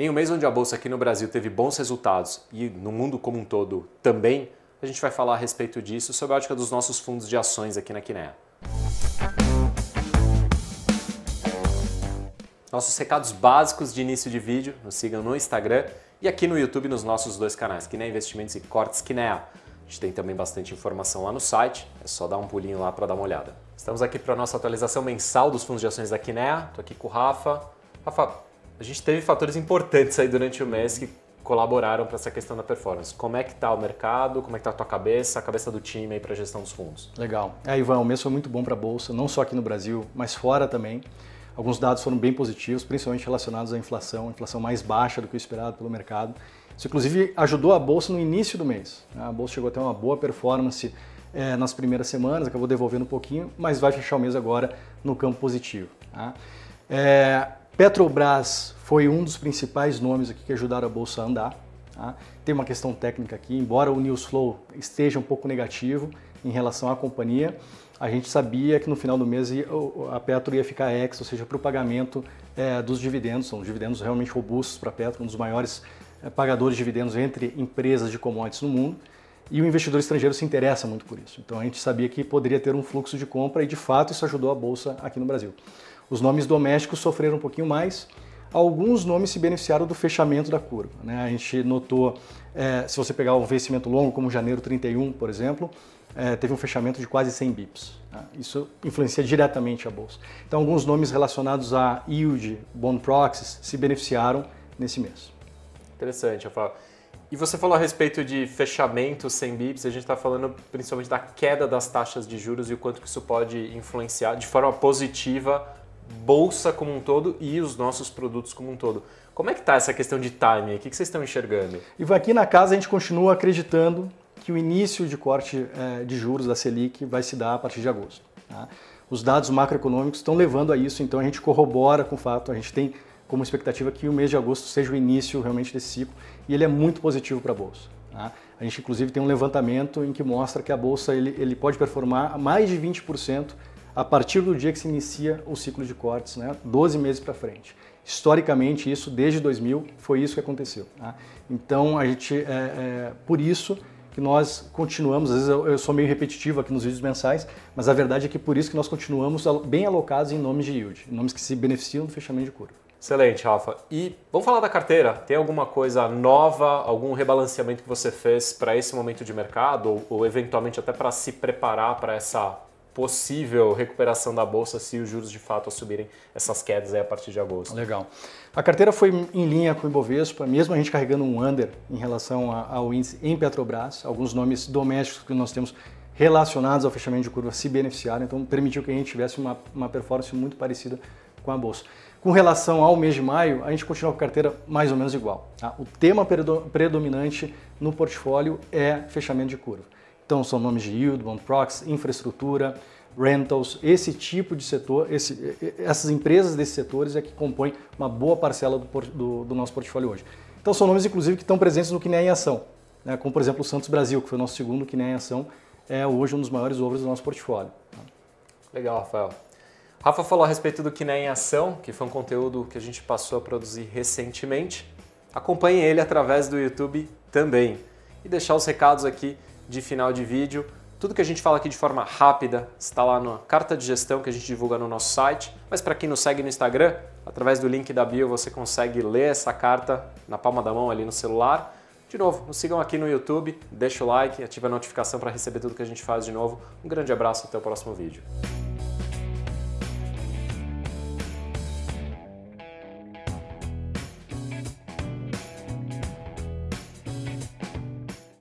Em um mês onde a bolsa aqui no Brasil teve bons resultados e no mundo como um todo também, a gente vai falar a respeito disso sob a ótica dos nossos fundos de ações aqui na Quinea. Nossos recados básicos de início de vídeo, nos sigam no Instagram e aqui no YouTube nos nossos dois canais, Quinea Investimentos e Cortes Quinea. A gente tem também bastante informação lá no site, é só dar um pulinho lá para dar uma olhada. Estamos aqui para a nossa atualização mensal dos fundos de ações da Quinea. Estou aqui com o Rafa. Rafa, a gente teve fatores importantes aí durante o mês que colaboraram para essa questão da performance. Como é que está o mercado? Como é que está a tua cabeça, a cabeça do time aí para a gestão dos fundos? Legal. É, Ivan, o mês foi muito bom para a Bolsa, não só aqui no Brasil, mas fora também. Alguns dados foram bem positivos, principalmente relacionados à inflação, inflação mais baixa do que o esperado pelo mercado. Isso, inclusive, ajudou a Bolsa no início do mês. Né? A Bolsa chegou a ter uma boa performance é, nas primeiras semanas, acabou devolvendo um pouquinho, mas vai fechar o mês agora no campo positivo. Tá? É, Petrobras foi um dos principais nomes aqui que ajudaram a bolsa a andar. Tá? Tem uma questão técnica aqui, embora o news flow esteja um pouco negativo em relação à companhia, a gente sabia que no final do mês a Petro ia ficar ex, ou seja, para o pagamento é, dos dividendos, são dividendos realmente robustos para a Petro, um dos maiores é, pagadores de dividendos entre empresas de commodities no mundo, e o investidor estrangeiro se interessa muito por isso. Então a gente sabia que poderia ter um fluxo de compra e de fato isso ajudou a bolsa aqui no Brasil. Os nomes domésticos sofreram um pouquinho mais. Alguns nomes se beneficiaram do fechamento da curva. Né? A gente notou, é, se você pegar um vencimento longo, como janeiro 31, por exemplo, é, teve um fechamento de quase 100 bips. Né? Isso influencia diretamente a bolsa. Então, alguns nomes relacionados a yield, bond proxies, se beneficiaram nesse mês. Interessante, Rafael. E você falou a respeito de fechamento 100 bips, a gente está falando principalmente da queda das taxas de juros e o quanto que isso pode influenciar de forma positiva bolsa como um todo e os nossos produtos como um todo. Como é que está essa questão de timing? O que vocês estão enxergando? E aqui na casa a gente continua acreditando que o início de corte é, de juros da Selic vai se dar a partir de agosto. Tá? Os dados macroeconômicos estão levando a isso, então a gente corrobora com o fato, a gente tem como expectativa que o mês de agosto seja o início realmente desse ciclo e ele é muito positivo para a Bolsa. Tá? A gente inclusive tem um levantamento em que mostra que a Bolsa ele, ele pode performar mais de 20% a partir do dia que se inicia o ciclo de cortes, né, 12 meses para frente. Historicamente, isso desde 2000 foi isso que aconteceu. Tá? Então, a gente, é, é, por isso que nós continuamos, às vezes eu, eu, sou meio repetitivo aqui nos vídeos mensais, mas a verdade é que por isso que nós continuamos bem alocados em nomes de yield, em nomes que se beneficiam do fechamento de curva. Excelente, Rafa. E vamos falar da carteira. Tem alguma coisa nova, algum rebalanceamento que você fez para esse momento de mercado ou, ou eventualmente até para se preparar para essa possível recuperação da bolsa se os juros de fato assumirem essas quedas a partir de agosto. Legal. A carteira foi em linha com o Ibovespa, mesmo a gente carregando um under em relação ao índice em Petrobras, alguns nomes domésticos que nós temos relacionados ao fechamento de curva se beneficiaram, então permitiu que a gente tivesse uma, uma performance muito parecida com a bolsa. Com relação ao mês de maio, a gente continua com a carteira mais ou menos igual. Tá? O tema predominante no portfólio é fechamento de curva. Então são nomes de yield, bond proxy, infraestrutura, rentals, esse tipo de setor, esse, essas empresas desses setores é que compõem uma boa parcela do, do, do nosso portfólio hoje. Então são nomes, inclusive, que estão presentes no que é em ação, né? como por exemplo o Santos Brasil, que foi o nosso segundo que é em ação, é hoje um dos maiores ovos do nosso portfólio. Tá? Legal, Rafael. Rafa falou a respeito do que é em ação, que foi um conteúdo que a gente passou a produzir recentemente. Acompanhe ele através do YouTube também. E deixar os recados aqui de final de vídeo. Tudo que a gente fala aqui de forma rápida está lá na carta de gestão que a gente divulga no nosso site. Mas para quem nos segue no Instagram, através do link da bio você consegue ler essa carta na palma da mão ali no celular. De novo, nos sigam aqui no YouTube, deixa o like, ativa a notificação para receber tudo que a gente faz de novo. Um grande abraço até o próximo vídeo.